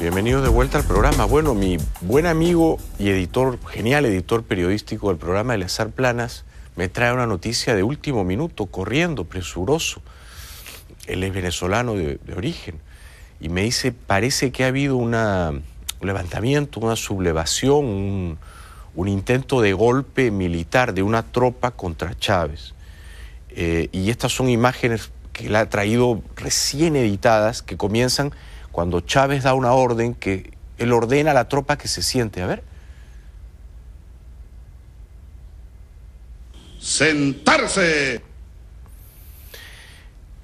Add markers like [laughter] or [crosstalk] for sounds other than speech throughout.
Bienvenidos de vuelta al programa. Bueno, mi buen amigo y editor, genial editor periodístico del programa, Azar Planas, me trae una noticia de último minuto, corriendo, presuroso. Él es venezolano de, origen y me dice, parece que ha habido una, un levantamiento, una sublevación, un, intento de golpe militar de una tropa contra Chávez. Eh, y estas son imágenes que él ha traído recién editadas, que comienzan cuando Chávez da una orden que él ordena a la tropa que se siente. A ver. Sentarse.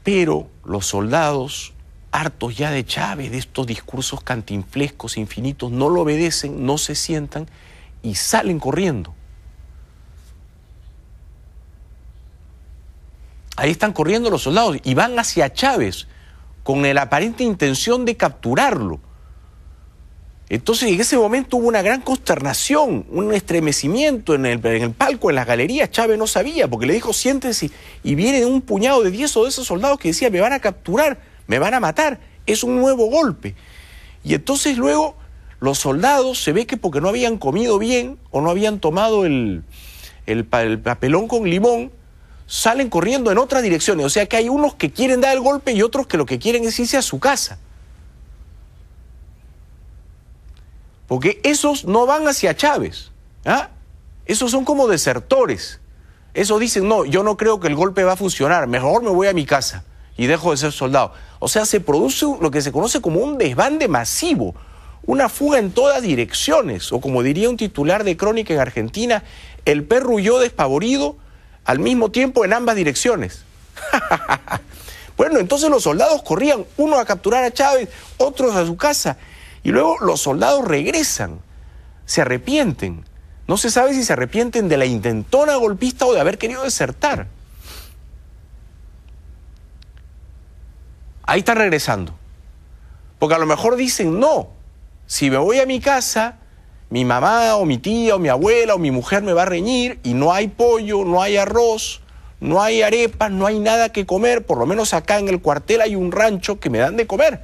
Pero los soldados, hartos ya de Chávez, de estos discursos cantinflescos infinitos, no lo obedecen, no se sientan y salen corriendo. Ahí están corriendo los soldados y van hacia Chávez con la aparente intención de capturarlo. Entonces en ese momento hubo una gran consternación, un estremecimiento en el, palco, en las galerías. Chávez no sabía porque le dijo siéntese y viene un puñado de diez o de esos soldados que decía me van a capturar, me van a matar, es un nuevo golpe. Y entonces luego los soldados se ve que porque no habían comido bien o no habían tomado el papelón con limón, salen corriendo en otras direcciones. O sea que hay unos que quieren dar el golpe y otros que lo que quieren es irse a su casa. Porque esos no van hacia Chávez. ¿ah? Esos son como desertores. Esos dicen, no, yo no creo que el golpe va a funcionar, mejor me voy a mi casa y dejo de ser soldado. O sea, se produce lo que se conoce como un desbande masivo, una fuga en todas direcciones, o como diría un titular de crónica en Argentina, el perro huyó despavorido al mismo tiempo en ambas direcciones. [laughs] bueno, entonces los soldados corrían, unos a capturar a Chávez, otros a su casa, y luego los soldados regresan, se arrepienten. No se sabe si se arrepienten de la intentona golpista o de haber querido desertar. Ahí están regresando. Porque a lo mejor dicen, no, si me voy a mi casa, mi mamá o mi tía o mi abuela o mi mujer me va a reñir y no hay pollo, no hay arroz, no hay arepas, no hay nada que comer, por lo menos acá en el cuartel hay un rancho que me dan de comer.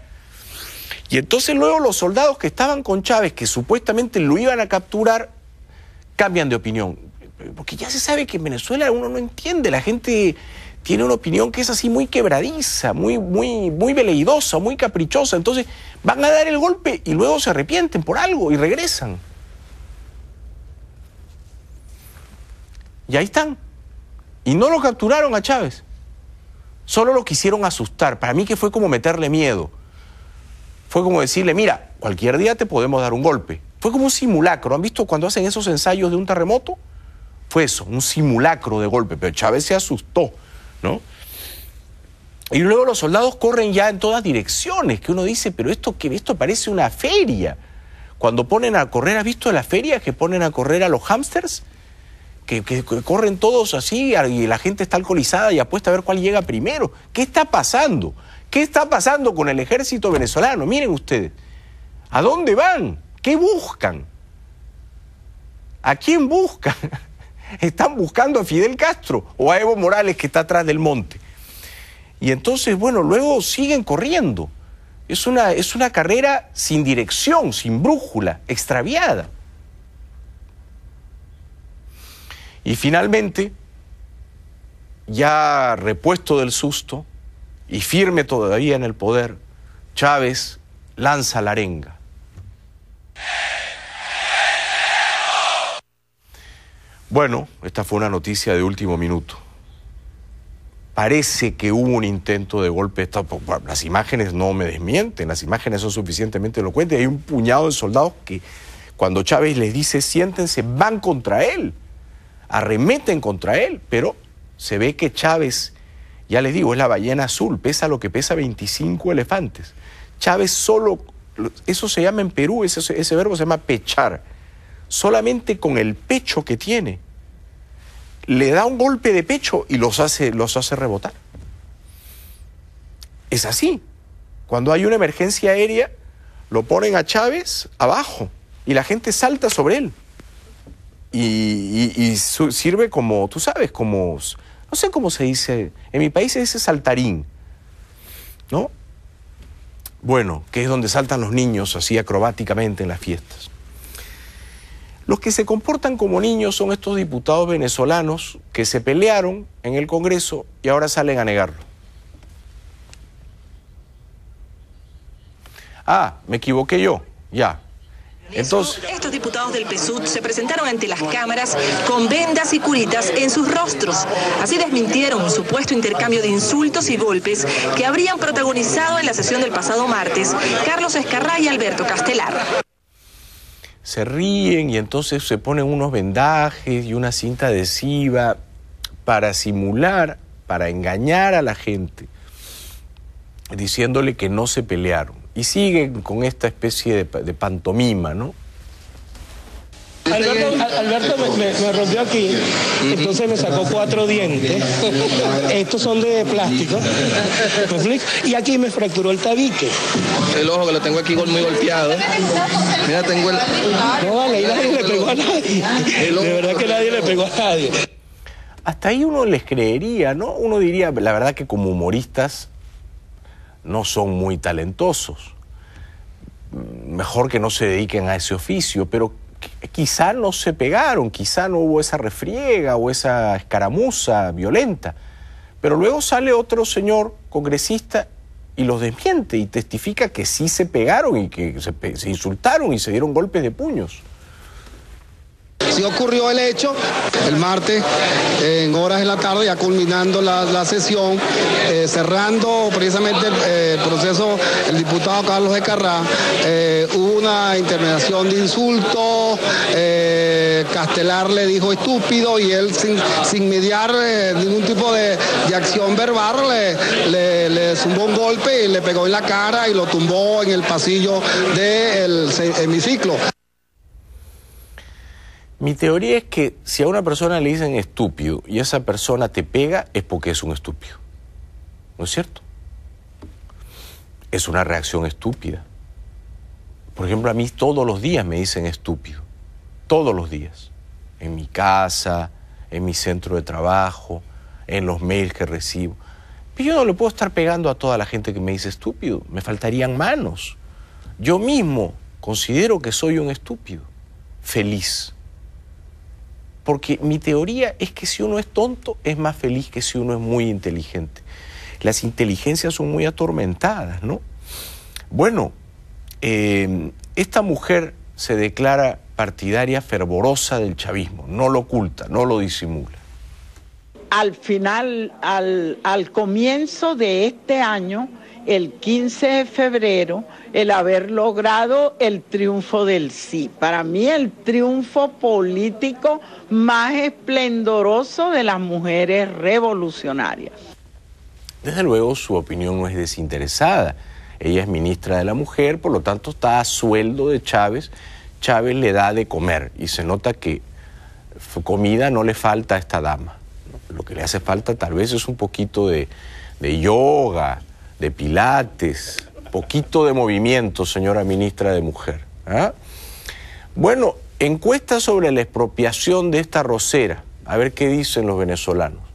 Y entonces luego los soldados que estaban con Chávez, que supuestamente lo iban a capturar, cambian de opinión. Porque ya se sabe que en Venezuela uno no entiende, la gente tiene una opinión que es así muy quebradiza, muy, muy, muy veleidosa, muy caprichosa. Entonces van a dar el golpe y luego se arrepienten por algo y regresan. Y ahí están. Y no lo capturaron a Chávez. Solo lo quisieron asustar. Para mí que fue como meterle miedo. Fue como decirle, mira, cualquier día te podemos dar un golpe. Fue como un simulacro. ¿Han visto cuando hacen esos ensayos de un terremoto? Fue eso, un simulacro de golpe. Pero Chávez se asustó, ¿no? Y luego los soldados corren ya en todas direcciones, que uno dice, pero esto, que esto parece una feria. Cuando ponen a correr, ha visto la feria que ponen a correr a los hámsters? que, corren todos así y la gente está alcoholizada y apuesta a ver cuál llega primero. ¿Qué está pasando? ¿Qué está pasando con el ejército venezolano? Miren ustedes, ¿a dónde van? ¿Qué buscan? ¿A quién buscan? [laughs] Están buscando a Fidel Castro o a Evo Morales que está atrás del monte. Y entonces, bueno, luego siguen corriendo. Es una, es una carrera sin dirección, sin brújula, extraviada. Y finalmente, ya repuesto del susto y firme todavía en el poder, Chávez lanza la arenga. Bueno, esta fue una noticia de último minuto. Parece que hubo un intento de golpe. Las imágenes no me desmienten, las imágenes son suficientemente elocuentes. Hay un puñado de soldados que cuando Chávez les dice siéntense, van contra él arremeten contra él, pero se ve que Chávez, ya les digo, es la ballena azul, pesa lo que pesa 25 elefantes. Chávez solo, eso se llama en Perú, ese, ese verbo se llama pechar, solamente con el pecho que tiene, le da un golpe de pecho y los hace, los hace rebotar. Es así. Cuando hay una emergencia aérea, lo ponen a Chávez abajo y la gente salta sobre él y, sirve como, tú sabes, como, no sé cómo se dice, en mi país se dice saltarín, ¿no? Bueno, que es donde saltan los niños así acrobáticamente en las fiestas. Los que se comportan como niños son estos diputados venezolanos que se pelearon en el Congreso y ahora salen a negarlo. Ah, me equivoqué yo, ya, estos diputados del PSUD se presentaron ante las cámaras con vendas y curitas en sus rostros. Así desmintieron un supuesto intercambio de insultos y golpes que habrían protagonizado en la sesión del pasado martes Carlos Escarra y Alberto Castelar. Se ríen y entonces se ponen unos vendajes y una cinta adhesiva para simular, para engañar a la gente, diciéndole que no se pelearon y sigue con esta especie de, pantomima, ¿no? Alberto, me, rompió aquí, entonces me sacó cuatro dientes. Estos son de plástico. Y aquí me fracturó el tabique. El ojo que lo tengo aquí muy golpeado. Mira, tengo el. No, vale, nadie le pegó a nadie. De verdad que nadie le pegó a nadie. Hasta ahí uno les creería, ¿no? Uno diría, la verdad que como humoristas no son muy talentosos. Mejor que no se dediquen a ese oficio, pero quizá no se pegaron, quizá no hubo esa refriega o esa escaramuza violenta. Pero luego sale otro señor congresista y los desmiente y testifica que sí se pegaron y que se, se insultaron y se dieron golpes de puños. Así ocurrió el hecho. El martes, en horas de la tarde, ya culminando la, sesión, eh, cerrando precisamente eh, el proceso, el diputado Carlos de Carrá, eh, hubo una intermediación de insultos. Castelar le dijo estúpido y él sin, mediar ningún tipo de, acción verbal le, le, le, un golpe y le pegó en la cara y lo tumbó en el pasillo del hemiciclo. Mi teoría es que si a una persona le dicen estúpido y esa persona te pega es porque es un estúpido. ¿No es cierto? Es una reacción estúpida. Por ejemplo, a mí todos los días me dicen estúpido. Todos los días. En mi casa, en mi centro de trabajo, en los mails que recibo. Pero yo no le puedo estar pegando a toda la gente que me dice estúpido. Me faltarían manos. Yo mismo considero que soy un estúpido. Feliz. Porque mi teoría es que si uno es tonto, es más feliz que si uno es muy inteligente. Las inteligencias son muy atormentadas, ¿no? Bueno, eh, esta mujer se declara partidaria fervorosa del chavismo, no lo oculta, no lo disimula. Al final, al, al comienzo de este año, el 15 de febrero el haber logrado el triunfo del sí. Para mí el triunfo político más esplendoroso de las mujeres revolucionarias. Desde luego su opinión no es desinteresada. Ella es ministra de la Mujer, por lo tanto está a sueldo de Chávez. Chávez le da de comer y se nota que comida no le falta a esta dama. Lo que le hace falta tal vez es un poquito de, de yoga, de pilates, poquito de movimiento, señora ministra de Mujer. ¿ah? Bueno, encuesta sobre la expropiación de esta rosera, a ver qué dicen los venezolanos.